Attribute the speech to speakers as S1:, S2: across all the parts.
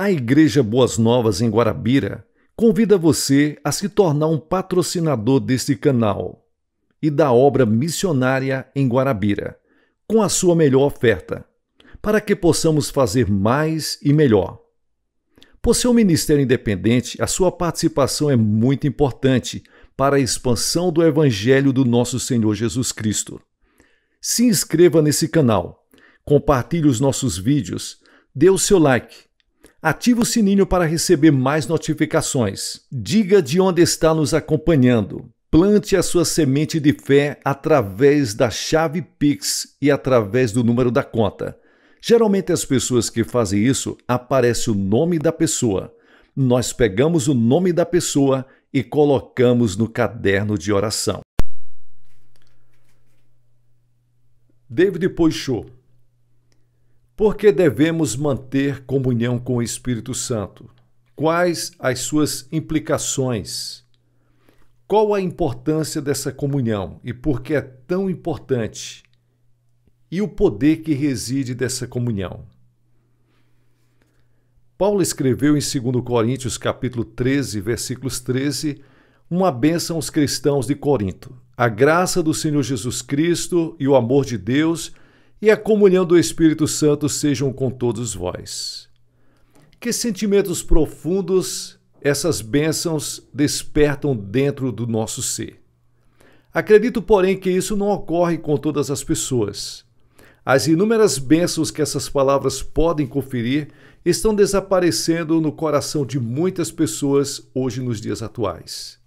S1: A Igreja Boas Novas em Guarabira convida você a se tornar um patrocinador deste canal e da obra missionária em Guarabira, com a sua melhor oferta, para que possamos fazer mais e melhor. Por seu um ministério independente, a sua participação é muito importante para a expansão do Evangelho do nosso Senhor Jesus Cristo. Se inscreva nesse canal, compartilhe os nossos vídeos, dê o seu like Ative o sininho para receber mais notificações. Diga de onde está nos acompanhando. Plante a sua semente de fé através da chave Pix e através do número da conta. Geralmente as pessoas que fazem isso aparece o nome da pessoa. Nós pegamos o nome da pessoa e colocamos no caderno de oração. David Poichot por que devemos manter comunhão com o Espírito Santo? Quais as suas implicações? Qual a importância dessa comunhão e por que é tão importante? E o poder que reside dessa comunhão? Paulo escreveu em 2 Coríntios capítulo 13, versículos 13, uma bênção aos cristãos de Corinto. A graça do Senhor Jesus Cristo e o amor de Deus e a comunhão do Espírito Santo sejam com todos vós. Que sentimentos profundos essas bênçãos despertam dentro do nosso ser. Acredito, porém, que isso não ocorre com todas as pessoas. As inúmeras bênçãos que essas palavras podem conferir estão desaparecendo no coração de muitas pessoas hoje nos dias atuais.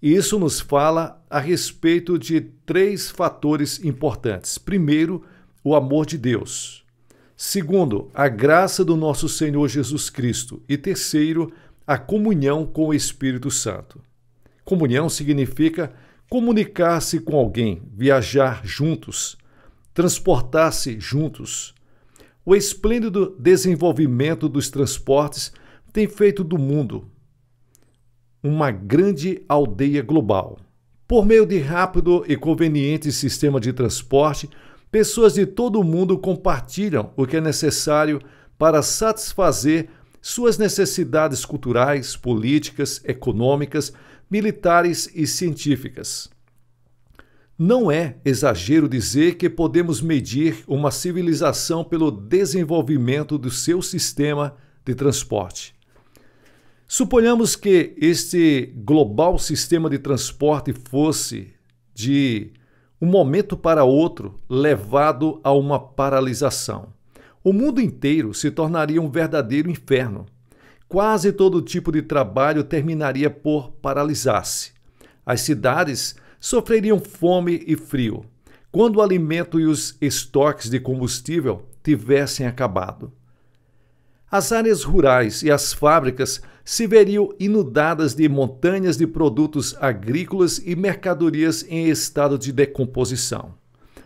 S1: E isso nos fala a respeito de três fatores importantes. Primeiro, o amor de Deus. Segundo, a graça do nosso Senhor Jesus Cristo. E terceiro, a comunhão com o Espírito Santo. Comunhão significa comunicar-se com alguém, viajar juntos, transportar-se juntos. O esplêndido desenvolvimento dos transportes tem feito do mundo uma grande aldeia global. Por meio de rápido e conveniente sistema de transporte, pessoas de todo o mundo compartilham o que é necessário para satisfazer suas necessidades culturais, políticas, econômicas, militares e científicas. Não é exagero dizer que podemos medir uma civilização pelo desenvolvimento do seu sistema de transporte. Suponhamos que este global sistema de transporte fosse, de um momento para outro, levado a uma paralisação. O mundo inteiro se tornaria um verdadeiro inferno. Quase todo tipo de trabalho terminaria por paralisar-se. As cidades sofreriam fome e frio, quando o alimento e os estoques de combustível tivessem acabado. As áreas rurais e as fábricas se veriam inundadas de montanhas de produtos agrícolas e mercadorias em estado de decomposição,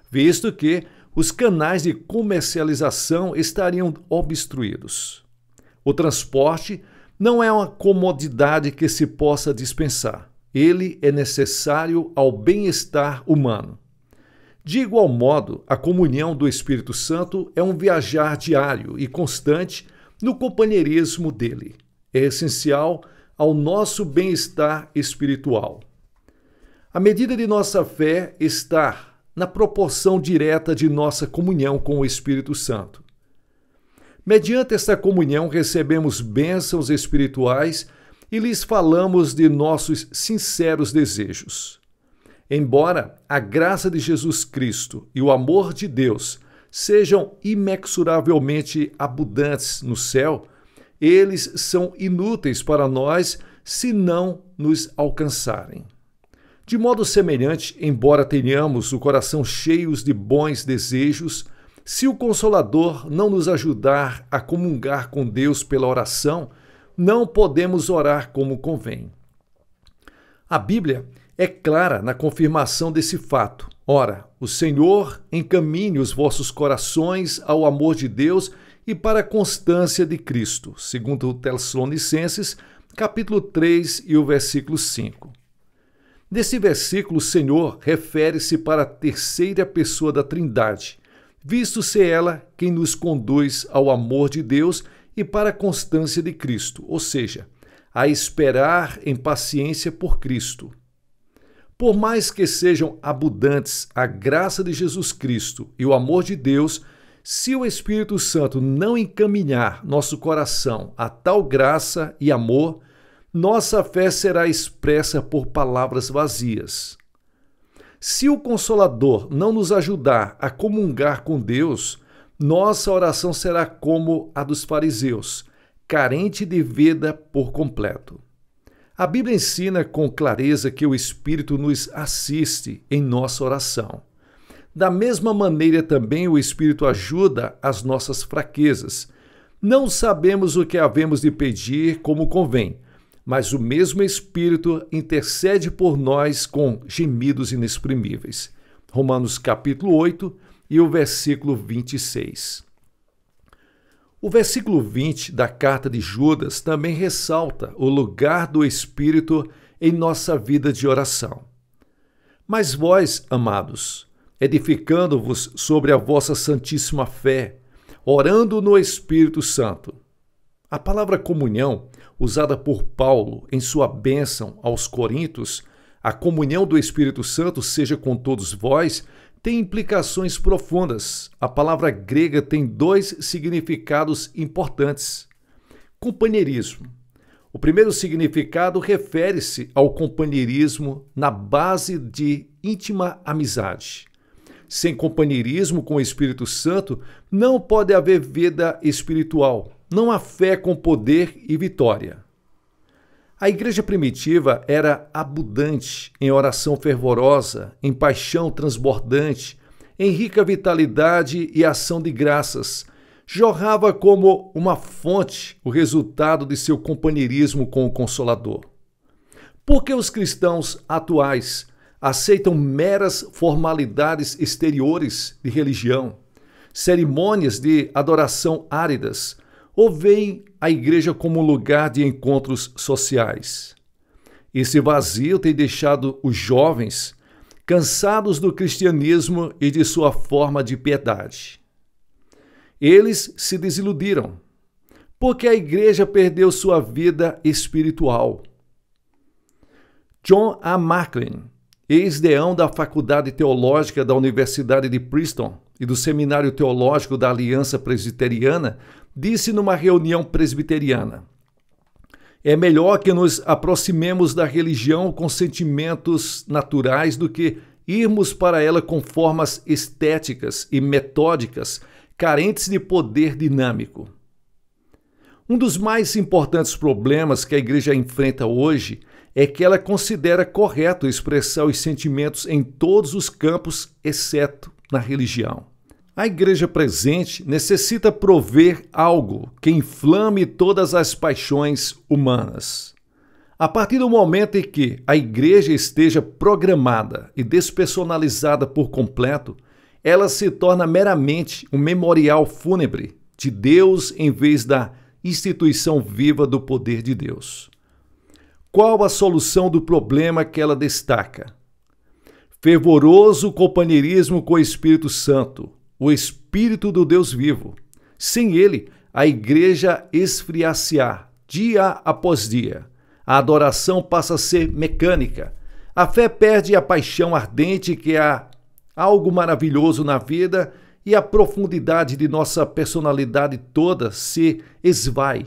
S1: visto que os canais de comercialização estariam obstruídos. O transporte não é uma comodidade que se possa dispensar. Ele é necessário ao bem-estar humano. De igual modo, a comunhão do Espírito Santo é um viajar diário e constante no companheirismo dele é essencial ao nosso bem-estar espiritual. A medida de nossa fé está na proporção direta de nossa comunhão com o Espírito Santo. Mediante esta comunhão, recebemos bênçãos espirituais e lhes falamos de nossos sinceros desejos. Embora a graça de Jesus Cristo e o amor de Deus sejam imexoravelmente abundantes no céu, eles são inúteis para nós se não nos alcançarem. De modo semelhante, embora tenhamos o coração cheios de bons desejos, se o Consolador não nos ajudar a comungar com Deus pela oração, não podemos orar como convém. A Bíblia é clara na confirmação desse fato. Ora, o Senhor encaminhe os vossos corações ao amor de Deus e para a constância de Cristo, segundo o Tessalonicenses, capítulo 3 e o versículo 5. Nesse versículo, o Senhor refere-se para a terceira pessoa da Trindade, visto ser ela quem nos conduz ao amor de Deus e para a constância de Cristo, ou seja, a esperar em paciência por Cristo. Por mais que sejam abundantes a graça de Jesus Cristo e o amor de Deus, se o Espírito Santo não encaminhar nosso coração a tal graça e amor, nossa fé será expressa por palavras vazias. Se o Consolador não nos ajudar a comungar com Deus, nossa oração será como a dos fariseus, carente de vida por completo. A Bíblia ensina com clareza que o Espírito nos assiste em nossa oração. Da mesma maneira, também o Espírito ajuda as nossas fraquezas. Não sabemos o que havemos de pedir como convém, mas o mesmo Espírito intercede por nós com gemidos inexprimíveis. Romanos capítulo 8 e o versículo 26. O versículo 20 da carta de Judas também ressalta o lugar do Espírito em nossa vida de oração. Mas vós, amados, edificando-vos sobre a vossa santíssima fé, orando no Espírito Santo. A palavra comunhão, usada por Paulo em sua bênção aos Coríntios, a comunhão do Espírito Santo seja com todos vós, tem implicações profundas. A palavra grega tem dois significados importantes. Companheirismo. O primeiro significado refere-se ao companheirismo na base de íntima amizade sem companheirismo com o Espírito Santo, não pode haver vida espiritual, não há fé com poder e vitória. A igreja primitiva era abundante em oração fervorosa, em paixão transbordante, em rica vitalidade e ação de graças. Jorrava como uma fonte o resultado de seu companheirismo com o Consolador. Por que os cristãos atuais aceitam meras formalidades exteriores de religião, cerimônias de adoração áridas, ou veem a igreja como lugar de encontros sociais. Esse vazio tem deixado os jovens cansados do cristianismo e de sua forma de piedade. Eles se desiludiram, porque a igreja perdeu sua vida espiritual. John A. Macklin ex-deão da Faculdade Teológica da Universidade de Princeton e do Seminário Teológico da Aliança Presbiteriana, disse numa reunião presbiteriana: É melhor que nos aproximemos da religião com sentimentos naturais do que irmos para ela com formas estéticas e metódicas carentes de poder dinâmico. Um dos mais importantes problemas que a igreja enfrenta hoje é é que ela considera correto expressar os sentimentos em todos os campos, exceto na religião. A igreja presente necessita prover algo que inflame todas as paixões humanas. A partir do momento em que a igreja esteja programada e despersonalizada por completo, ela se torna meramente um memorial fúnebre de Deus em vez da instituição viva do poder de Deus. Qual a solução do problema que ela destaca? Fervoroso companheirismo com o Espírito Santo, o Espírito do Deus vivo. Sem ele, a igreja esfriar-se-á dia após dia. A adoração passa a ser mecânica. A fé perde a paixão ardente que há é algo maravilhoso na vida e a profundidade de nossa personalidade toda se esvai.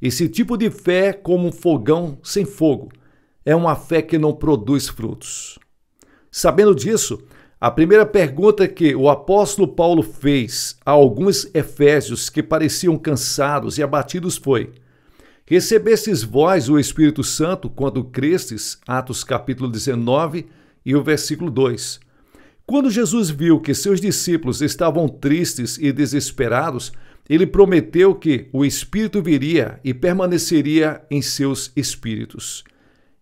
S1: Esse tipo de fé é como um fogão sem fogo. É uma fé que não produz frutos. Sabendo disso, a primeira pergunta que o apóstolo Paulo fez a alguns efésios que pareciam cansados e abatidos foi: Recebestes vós o Espírito Santo quando crestes? Atos capítulo 19 e o versículo 2. Quando Jesus viu que seus discípulos estavam tristes e desesperados, ele prometeu que o Espírito viria e permaneceria em seus espíritos.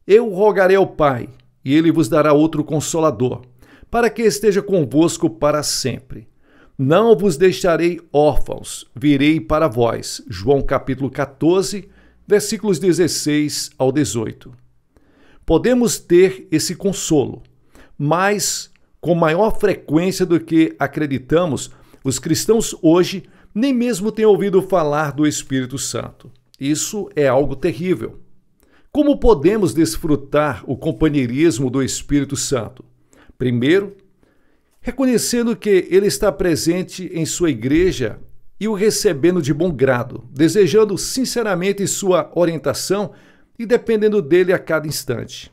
S1: Eu rogarei ao Pai, e ele vos dará outro consolador, para que esteja convosco para sempre. Não vos deixarei órfãos, virei para vós. João capítulo 14, versículos 16 ao 18. Podemos ter esse consolo, mas com maior frequência do que acreditamos, os cristãos hoje nem mesmo tem ouvido falar do Espírito Santo. Isso é algo terrível. Como podemos desfrutar o companheirismo do Espírito Santo? Primeiro, reconhecendo que ele está presente em sua igreja e o recebendo de bom grado, desejando sinceramente sua orientação e dependendo dele a cada instante.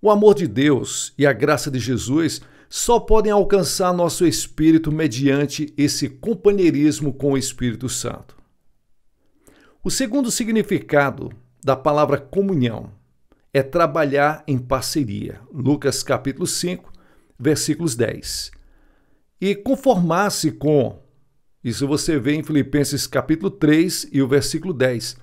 S1: O amor de Deus e a graça de Jesus só podem alcançar nosso espírito mediante esse companheirismo com o Espírito Santo. O segundo significado da palavra comunhão é trabalhar em parceria. Lucas capítulo 5, versículos 10. E conformar-se com isso você vê em Filipenses capítulo 3 e o versículo 10.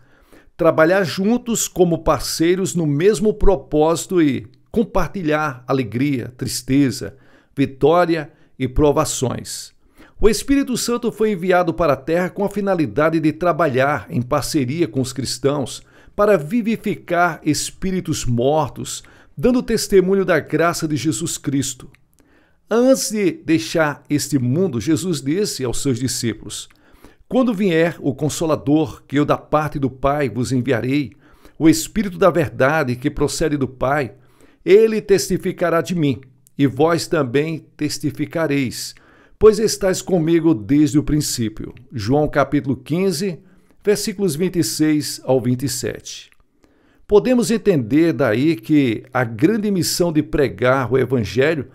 S1: Trabalhar juntos como parceiros no mesmo propósito e compartilhar alegria, tristeza, vitória e provações. O Espírito Santo foi enviado para a terra com a finalidade de trabalhar em parceria com os cristãos para vivificar espíritos mortos, dando testemunho da graça de Jesus Cristo. Antes de deixar este mundo, Jesus disse aos seus discípulos: Quando vier o Consolador, que eu da parte do Pai vos enviarei, o Espírito da Verdade que procede do Pai, ele testificará de mim e vós também testificareis, pois estáis comigo desde o princípio. João capítulo 15, versículos 26 ao 27. Podemos entender daí que a grande missão de pregar o Evangelho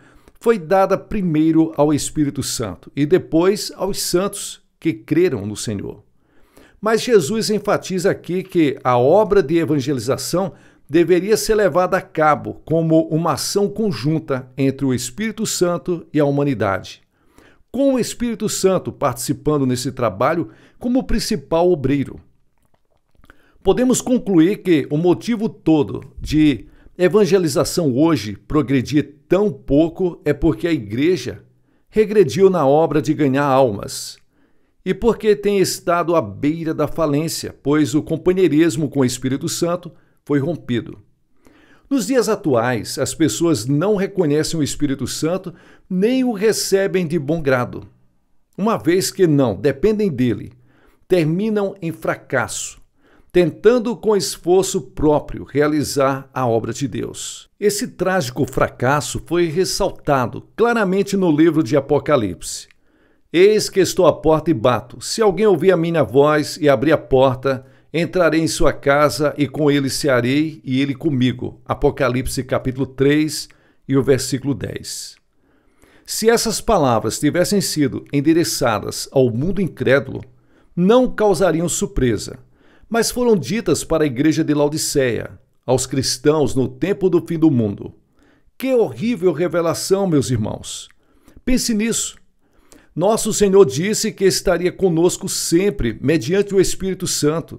S1: foi dada primeiro ao Espírito Santo e depois aos santos que creram no Senhor. Mas Jesus enfatiza aqui que a obra de evangelização deveria ser levada a cabo como uma ação conjunta entre o Espírito Santo e a humanidade, com o Espírito Santo participando nesse trabalho como principal obreiro. Podemos concluir que o motivo todo de evangelização hoje progredir tão pouco é porque a igreja regrediu na obra de ganhar almas. E porque tem estado à beira da falência, pois o companheirismo com o Espírito Santo foi rompido. Nos dias atuais, as pessoas não reconhecem o Espírito Santo nem o recebem de bom grado. Uma vez que não dependem dele, terminam em fracasso, tentando com esforço próprio realizar a obra de Deus. Esse trágico fracasso foi ressaltado claramente no livro de Apocalipse. Eis que estou à porta e bato. Se alguém ouvir a minha voz e abrir a porta, Entrarei em sua casa e com ele cearei e ele comigo. Apocalipse capítulo 3 e o versículo 10. Se essas palavras tivessem sido endereçadas ao mundo incrédulo, não causariam surpresa, mas foram ditas para a igreja de Laodiceia, aos cristãos no tempo do fim do mundo. Que horrível revelação, meus irmãos! Pense nisso. Nosso Senhor disse que estaria conosco sempre, mediante o Espírito Santo,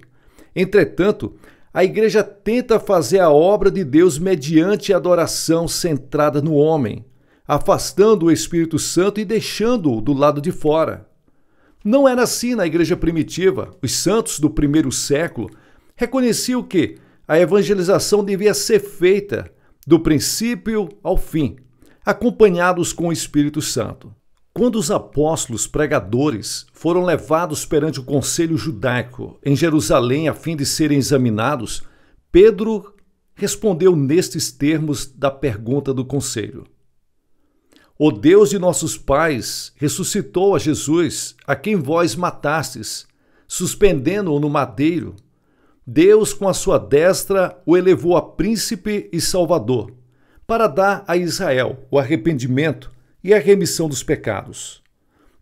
S1: Entretanto, a igreja tenta fazer a obra de Deus mediante adoração centrada no homem, afastando o Espírito Santo e deixando-o do lado de fora. Não era assim na igreja primitiva. Os santos do primeiro século reconheciam que a evangelização devia ser feita do princípio ao fim, acompanhados com o Espírito Santo. Quando os apóstolos pregadores foram levados perante o conselho judaico em Jerusalém a fim de serem examinados, Pedro respondeu nestes termos da pergunta do conselho: O Deus de nossos pais ressuscitou a Jesus, a quem vós matastes, suspendendo-o no madeiro. Deus, com a sua destra, o elevou a príncipe e salvador, para dar a Israel o arrependimento e a remissão dos pecados.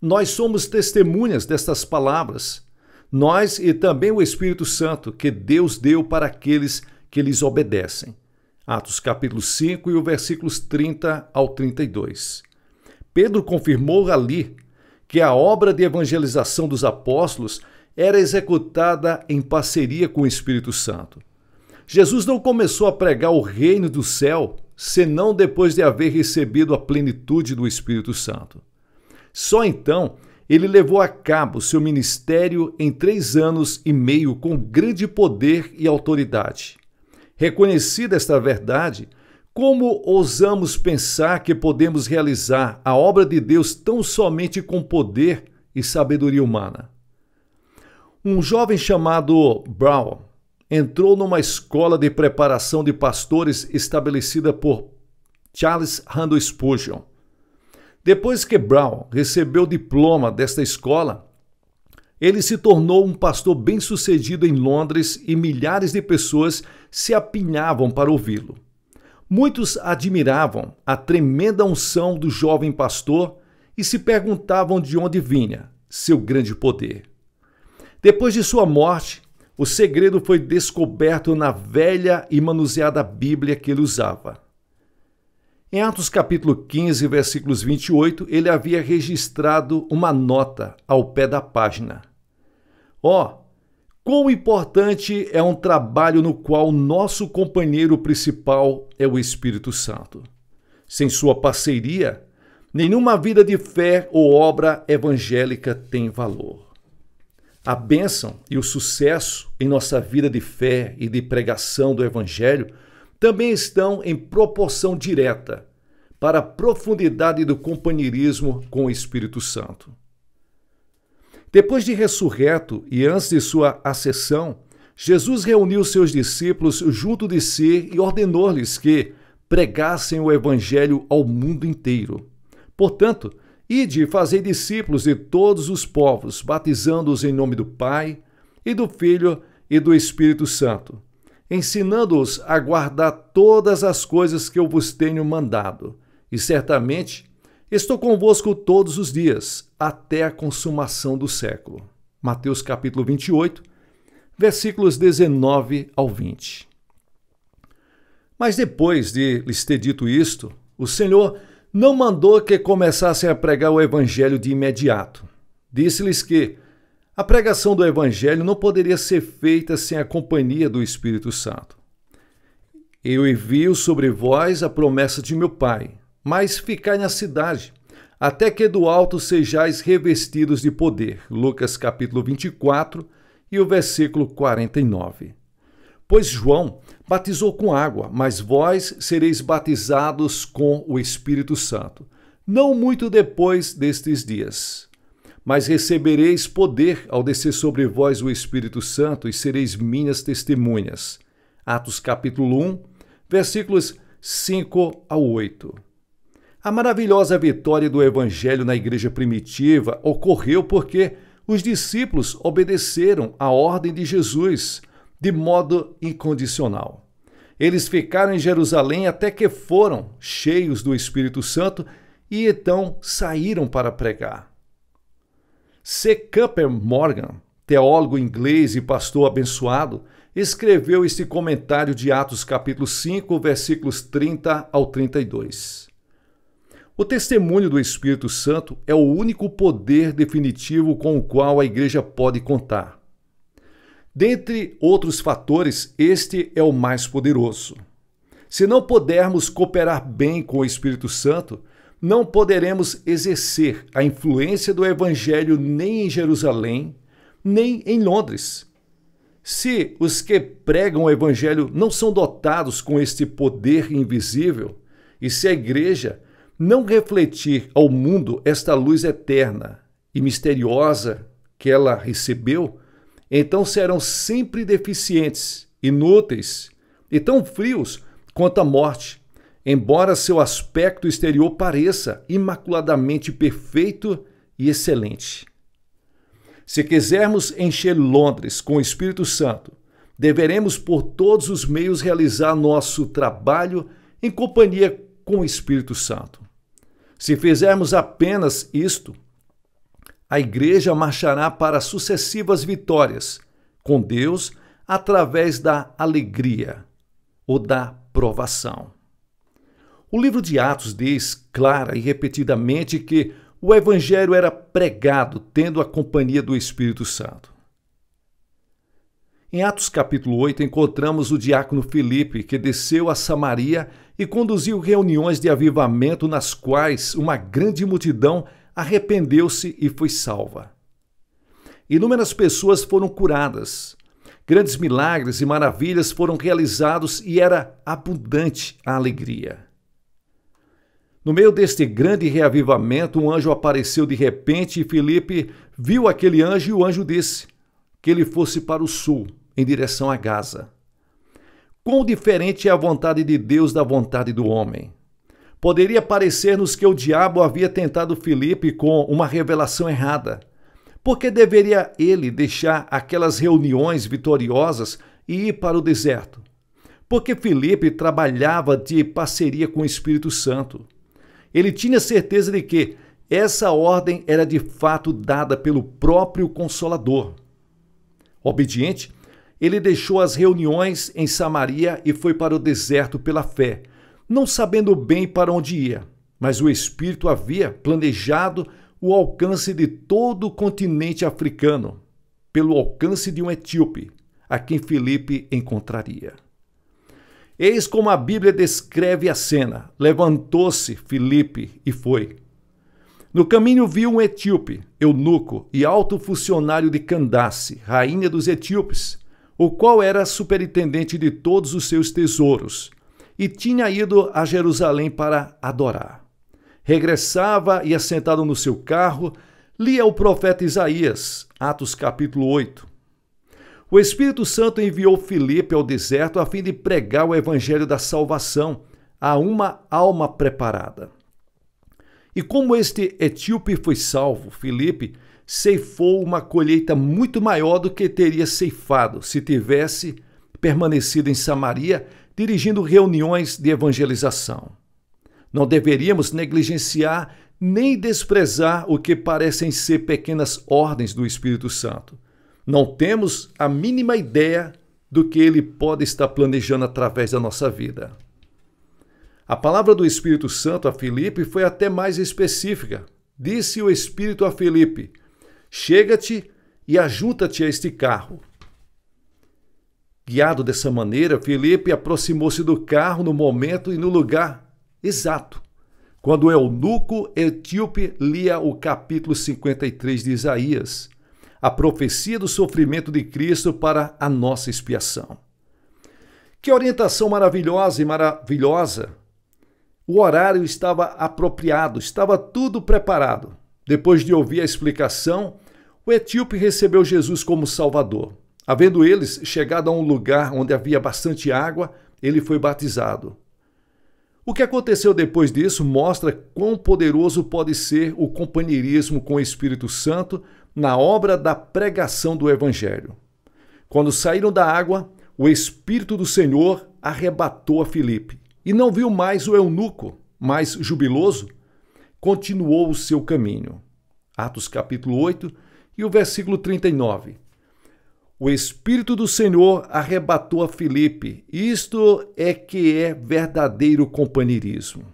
S1: Nós somos testemunhas destas palavras, nós e também o Espírito Santo que Deus deu para aqueles que lhes obedecem. Atos capítulo 5 e o versículos 30 ao 32. Pedro confirmou ali que a obra de evangelização dos apóstolos era executada em parceria com o Espírito Santo. Jesus não começou a pregar o reino do céu senão depois de haver recebido a plenitude do Espírito Santo. Só então ele levou a cabo seu ministério em três anos e meio com grande poder e autoridade. Reconhecida esta verdade, como ousamos pensar que podemos realizar a obra de Deus tão somente com poder e sabedoria humana? Um jovem chamado Brown entrou numa escola de preparação de pastores estabelecida por Charles Randall Spurgeon. Depois que Brown recebeu o diploma desta escola, ele se tornou um pastor bem-sucedido em Londres e milhares de pessoas se apinhavam para ouvi-lo. Muitos admiravam a tremenda unção do jovem pastor e se perguntavam de onde vinha seu grande poder. Depois de sua morte, o segredo foi descoberto na velha e manuseada Bíblia que ele usava. Em Atos capítulo 15, versículos 28, ele havia registrado uma nota ao pé da página. Ó, oh, quão importante é um trabalho no qual nosso companheiro principal é o Espírito Santo. Sem sua parceria, nenhuma vida de fé ou obra evangélica tem valor. A bênção e o sucesso em nossa vida de fé e de pregação do Evangelho também estão em proporção direta para a profundidade do companheirismo com o Espírito Santo. Depois de ressurreto e antes de sua ascensão, Jesus reuniu seus discípulos junto de si e ordenou-lhes que pregassem o Evangelho ao mundo inteiro. Portanto, Ide e fazei discípulos de todos os povos, batizando-os em nome do Pai, e do Filho e do Espírito Santo, ensinando-os a guardar todas as coisas que eu vos tenho mandado. E certamente estou convosco todos os dias, até a consumação do século. Mateus capítulo 28, versículos 19 ao 20. Mas depois de lhes ter dito isto, o Senhor não mandou que começassem a pregar o evangelho de imediato. Disse-lhes que a pregação do evangelho não poderia ser feita sem a companhia do Espírito Santo. Eu envio sobre vós a promessa de meu Pai, mas ficai na cidade, até que do alto sejais revestidos de poder. Lucas capítulo 24 e o versículo 49. Pois João batizou com água, mas vós sereis batizados com o Espírito Santo, não muito depois destes dias. Mas recebereis poder ao descer sobre vós o Espírito Santo e sereis minhas testemunhas. Atos capítulo 1, versículos 5 a 8. A maravilhosa vitória do evangelho na igreja primitiva ocorreu porque os discípulos obedeceram à ordem de Jesus de modo incondicional. Eles ficaram em Jerusalém até que foram cheios do Espírito Santo e então saíram para pregar. C. Cooper Morgan, teólogo inglês e pastor abençoado, escreveu este comentário de Atos capítulo 5, versículos 30 ao 32. O testemunho do Espírito Santo é o único poder definitivo com o qual a igreja pode contar. Dentre outros fatores, este é o mais poderoso. Se não pudermos cooperar bem com o Espírito Santo, não poderemos exercer a influência do Evangelho nem em Jerusalém, nem em Londres. Se os que pregam o Evangelho não são dotados com este poder invisível, e se a Igreja não refletir ao mundo esta luz eterna e misteriosa que ela recebeu, então serão sempre deficientes, inúteis e tão frios quanto a morte, embora seu aspecto exterior pareça imaculadamente perfeito e excelente. Se quisermos encher Londres com o Espírito Santo, deveremos por todos os meios realizar nosso trabalho em companhia com o Espírito Santo. Se fizermos apenas isto, a Igreja marchará para sucessivas vitórias com Deus através da alegria ou da provação. O livro de Atos diz clara e repetidamente que o Evangelho era pregado tendo a companhia do Espírito Santo. Em Atos capítulo 8, encontramos o diácono Filipe, que desceu a Samaria e conduziu reuniões de avivamento nas quais uma grande multidão arrependeu-se e foi salva. Inúmeras pessoas foram curadas, grandes milagres e maravilhas foram realizados e era abundante a alegria. No meio deste grande reavivamento, um anjo apareceu de repente e Felipe viu aquele anjo e o anjo disse que ele fosse para o sul, em direção a Gaza. Quão diferente é a vontade de Deus da vontade do homem! Poderia parecer-nos que o diabo havia tentado Filipe com uma revelação errada. Por que deveria ele deixar aquelas reuniões vitoriosas e ir para o deserto? Porque Filipe trabalhava de parceria com o Espírito Santo. Ele tinha certeza de que essa ordem era de fato dada pelo próprio Consolador. Obediente, ele deixou as reuniões em Samaria e foi para o deserto pela fé não sabendo bem para onde ia, mas o espírito havia planejado o alcance de todo o continente africano, pelo alcance de um etíope, a quem Felipe encontraria. Eis como a Bíblia descreve a cena: levantou-se Felipe e foi. No caminho viu um etíope, eunuco e alto funcionário de Candace, rainha dos etíopes, o qual era superintendente de todos os seus tesouros e tinha ido a Jerusalém para adorar. Regressava e, assentado no seu carro, lia o profeta Isaías, Atos capítulo 8. O Espírito Santo enviou Filipe ao deserto a fim de pregar o evangelho da salvação a uma alma preparada. E como este etíope foi salvo, Filipe ceifou uma colheita muito maior do que teria ceifado se tivesse permanecido em Samaria dirigindo reuniões de evangelização. Não deveríamos negligenciar nem desprezar o que parecem ser pequenas ordens do Espírito Santo. Não temos a mínima ideia do que ele pode estar planejando através da nossa vida. A palavra do Espírito Santo a Filipe foi até mais específica. Disse o Espírito a Filipe: Chega-te e ajunta-te a este carro. Guiado dessa maneira, Felipe aproximou-se do carro no momento e no lugar exato, quando o eunuco etíope lia o capítulo 53 de Isaías, a profecia do sofrimento de Cristo para a nossa expiação. Que orientação maravilhosa e maravilhosa! O horário estava apropriado, estava tudo preparado. Depois de ouvir a explicação, o etíope recebeu Jesus como Salvador Havendo eles chegado a um lugar onde havia bastante água, ele foi batizado. O que aconteceu depois disso mostra quão poderoso pode ser o companheirismo com o Espírito Santo na obra da pregação do Evangelho. Quando saíram da água, o Espírito do Senhor arrebatou a Filipe e não viu mais o eunuco, mas jubiloso, continuou o seu caminho. Atos capítulo 8 e o versículo 39 o Espírito do Senhor arrebatou a Filipe. Isto é que é verdadeiro companheirismo.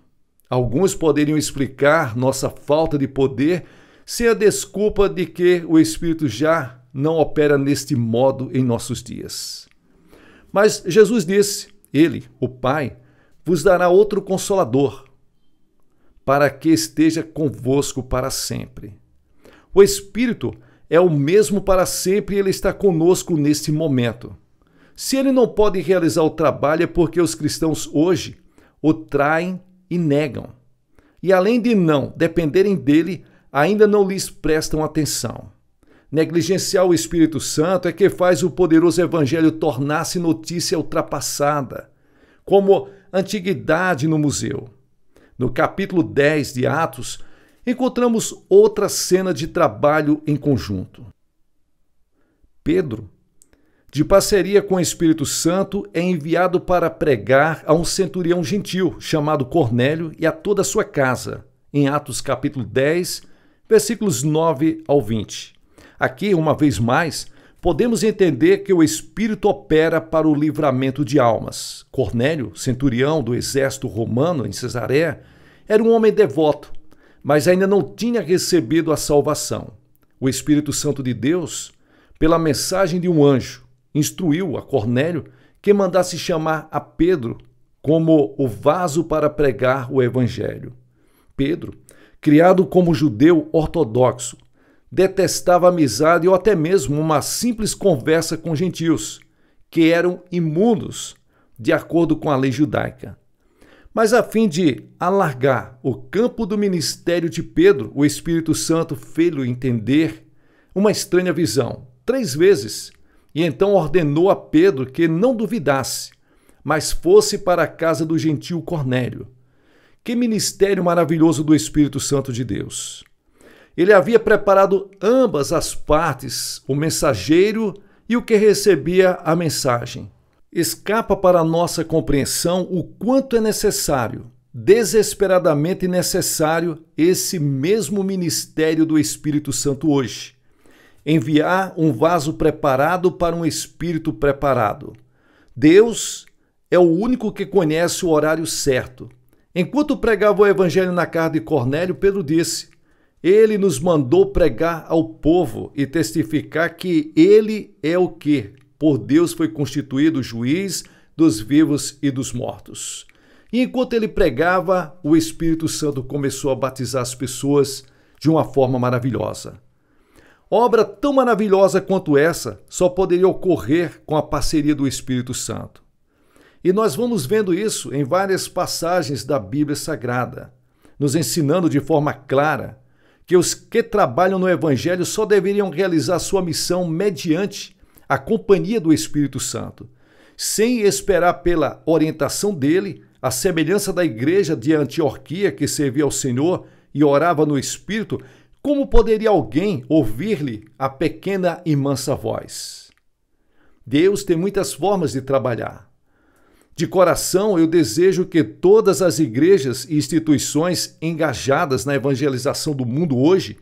S1: Alguns poderiam explicar nossa falta de poder sem a desculpa de que o Espírito já não opera neste modo em nossos dias. Mas Jesus disse: Ele, o Pai, vos dará outro consolador, para que esteja convosco para sempre. O Espírito é o mesmo para sempre e ele está conosco neste momento. Se ele não pode realizar o trabalho é porque os cristãos hoje o traem e negam. E além de não dependerem dele, ainda não lhes prestam atenção. Negligenciar o Espírito Santo é que faz o poderoso evangelho tornar-se notícia ultrapassada, como antiguidade no museu. No capítulo 10 de Atos, encontramos outra cena de trabalho em conjunto. Pedro, de parceria com o Espírito Santo, é enviado para pregar a um centurião gentil chamado Cornélio e a toda a sua casa, em Atos capítulo 10, versículos 9 ao 20. Aqui, uma vez mais, podemos entender que o Espírito opera para o livramento de almas. Cornélio, centurião do exército romano em Cesaré, era um homem devoto mas ainda não tinha recebido a salvação. O Espírito Santo de Deus, pela mensagem de um anjo, instruiu a Cornélio que mandasse chamar a Pedro como o vaso para pregar o Evangelho. Pedro, criado como judeu ortodoxo, detestava amizade ou até mesmo uma simples conversa com gentios, que eram imundos de acordo com a lei judaica. Mas a fim de alargar o campo do ministério de Pedro, o Espírito Santo fez-lhe entender uma estranha visão, três vezes, e então ordenou a Pedro que não duvidasse, mas fosse para a casa do gentil Cornélio. Que ministério maravilhoso do Espírito Santo de Deus! Ele havia preparado ambas as partes, o mensageiro e o que recebia a mensagem escapa para a nossa compreensão o quanto é necessário, desesperadamente necessário, esse mesmo ministério do Espírito Santo hoje. Enviar um vaso preparado para um espírito preparado. Deus é o único que conhece o horário certo. Enquanto pregava o evangelho na casa de Cornélio, Pedro disse: Ele nos mandou pregar ao povo e testificar que ele é o que por Deus foi constituído juiz dos vivos e dos mortos. E enquanto ele pregava, o Espírito Santo começou a batizar as pessoas de uma forma maravilhosa. Obra tão maravilhosa quanto essa só poderia ocorrer com a parceria do Espírito Santo. E nós vamos vendo isso em várias passagens da Bíblia Sagrada, nos ensinando de forma clara que os que trabalham no Evangelho só deveriam realizar sua missão mediante a companhia do Espírito Santo, sem esperar pela orientação dele, a semelhança da igreja de Antioquia que servia ao Senhor e orava no Espírito, como poderia alguém ouvir-lhe a pequena e mansa voz? Deus tem muitas formas de trabalhar. De coração, eu desejo que todas as igrejas e instituições engajadas na evangelização do mundo hoje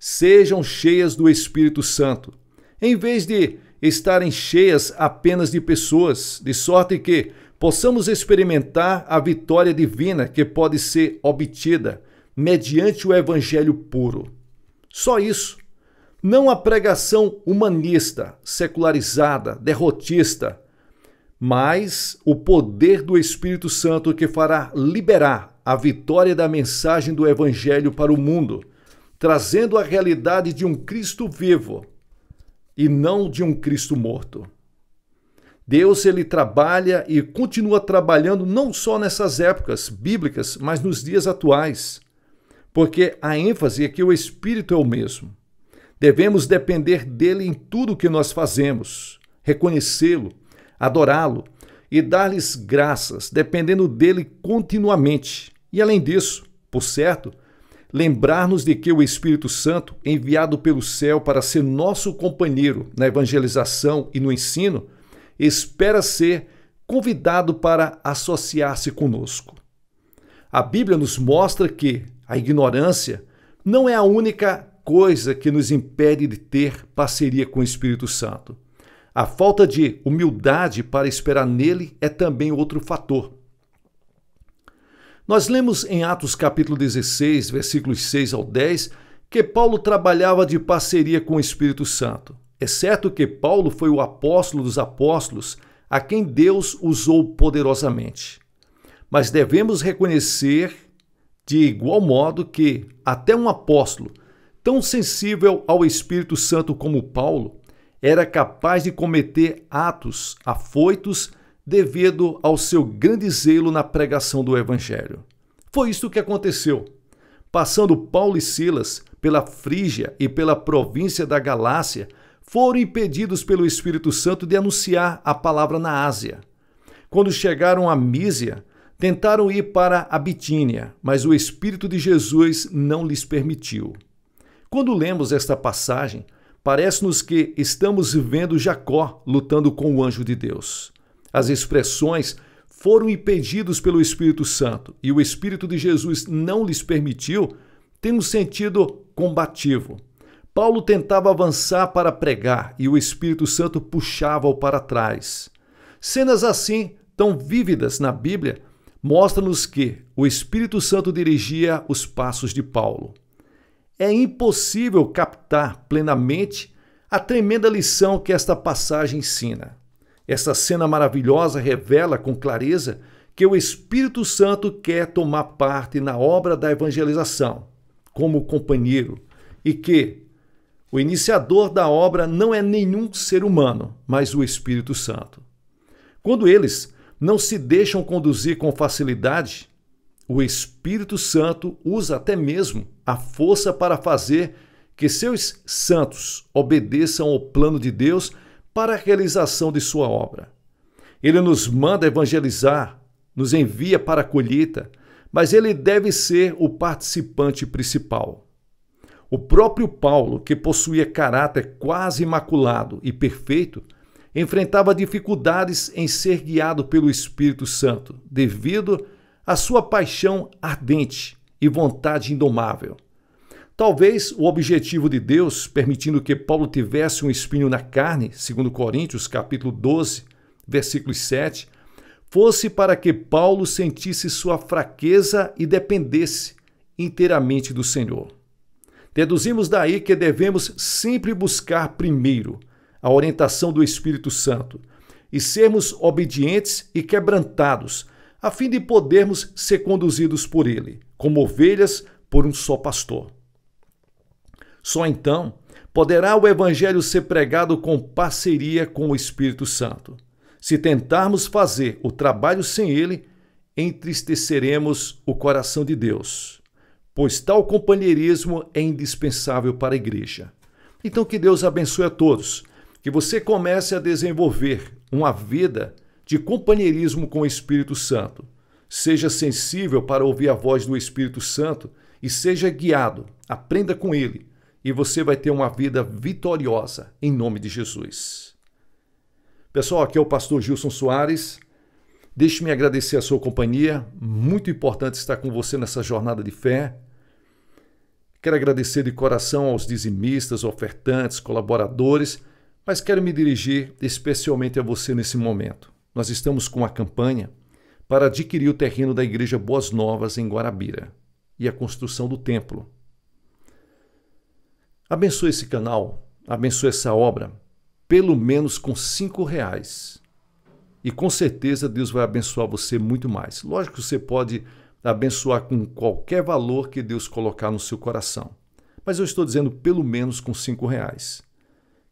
S1: sejam cheias do Espírito Santo, em vez de estarem cheias apenas de pessoas, de sorte que possamos experimentar a vitória divina que pode ser obtida mediante o Evangelho puro. Só isso. Não a pregação humanista, secularizada, derrotista, mas o poder do Espírito Santo que fará liberar a vitória da mensagem do Evangelho para o mundo, trazendo a realidade de um Cristo vivo e não de um Cristo morto. Deus ele trabalha e continua trabalhando não só nessas épocas bíblicas, mas nos dias atuais, porque a ênfase é que o Espírito é o mesmo. Devemos depender dele em tudo o que nós fazemos, reconhecê-lo, adorá-lo e dar-lhes graças, dependendo dele continuamente. E além disso, por certo, lembrar-nos de que o Espírito Santo, enviado pelo céu para ser nosso companheiro na evangelização e no ensino, espera ser convidado para associar-se conosco. A Bíblia nos mostra que a ignorância não é a única coisa que nos impede de ter parceria com o Espírito Santo. A falta de humildade para esperar nele é também outro fator. Nós lemos em Atos capítulo 16, versículos 6 ao 10, que Paulo trabalhava de parceria com o Espírito Santo. É certo que Paulo foi o apóstolo dos apóstolos, a quem Deus usou poderosamente. Mas devemos reconhecer de igual modo que até um apóstolo tão sensível ao Espírito Santo como Paulo era capaz de cometer atos afoitos devido ao seu grande zelo na pregação do Evangelho. Foi isto que aconteceu. Passando Paulo e Silas pela Frígia e pela província da Galácia, foram impedidos pelo Espírito Santo de anunciar a palavra na Ásia. Quando chegaram a Mísia, tentaram ir para a Bitínia, mas o Espírito de Jesus não lhes permitiu. Quando lemos esta passagem, parece-nos que estamos vendo Jacó lutando com o anjo de Deus as expressões foram impedidos pelo Espírito Santo e o Espírito de Jesus não lhes permitiu, tem um sentido combativo. Paulo tentava avançar para pregar e o Espírito Santo puxava-o para trás. Cenas assim, tão vívidas na Bíblia, mostram-nos que o Espírito Santo dirigia os passos de Paulo. É impossível captar plenamente a tremenda lição que esta passagem ensina. Essa cena maravilhosa revela com clareza que o Espírito Santo quer tomar parte na obra da evangelização como companheiro e que o iniciador da obra não é nenhum ser humano, mas o Espírito Santo. Quando eles não se deixam conduzir com facilidade, o Espírito Santo usa até mesmo a força para fazer que seus santos obedeçam ao plano de Deus para a realização de sua obra. Ele nos manda evangelizar, nos envia para a colheita, mas ele deve ser o participante principal. O próprio Paulo, que possuía caráter quase imaculado e perfeito, enfrentava dificuldades em ser guiado pelo Espírito Santo, devido à sua paixão ardente e vontade indomável. Talvez o objetivo de Deus, permitindo que Paulo tivesse um espinho na carne, segundo Coríntios, capítulo 12, versículo 7, fosse para que Paulo sentisse sua fraqueza e dependesse inteiramente do Senhor. Deduzimos daí que devemos sempre buscar primeiro a orientação do Espírito Santo e sermos obedientes e quebrantados, a fim de podermos ser conduzidos por ele, como ovelhas por um só pastor. Só então poderá o Evangelho ser pregado com parceria com o Espírito Santo. Se tentarmos fazer o trabalho sem ele, entristeceremos o coração de Deus, pois tal companheirismo é indispensável para a igreja. Então, que Deus abençoe a todos, que você comece a desenvolver uma vida de companheirismo com o Espírito Santo. Seja sensível para ouvir a voz do Espírito Santo e seja guiado, aprenda com ele e você vai ter uma vida vitoriosa em nome de Jesus. Pessoal, aqui é o pastor Gilson Soares. Deixe-me agradecer a sua companhia. Muito importante estar com você nessa jornada de fé. Quero agradecer de coração aos dizimistas, ofertantes, colaboradores, mas quero me dirigir especialmente a você nesse momento. Nós estamos com a campanha para adquirir o terreno da Igreja Boas Novas em Guarabira e a construção do templo. Abençoe esse canal, abençoe essa obra, pelo menos com cinco reais. E com certeza Deus vai abençoar você muito mais. Lógico que você pode abençoar com qualquer valor que Deus colocar no seu coração. Mas eu estou dizendo pelo menos com cinco reais.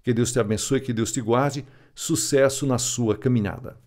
S1: Que Deus te abençoe, que Deus te guarde. Sucesso na sua caminhada.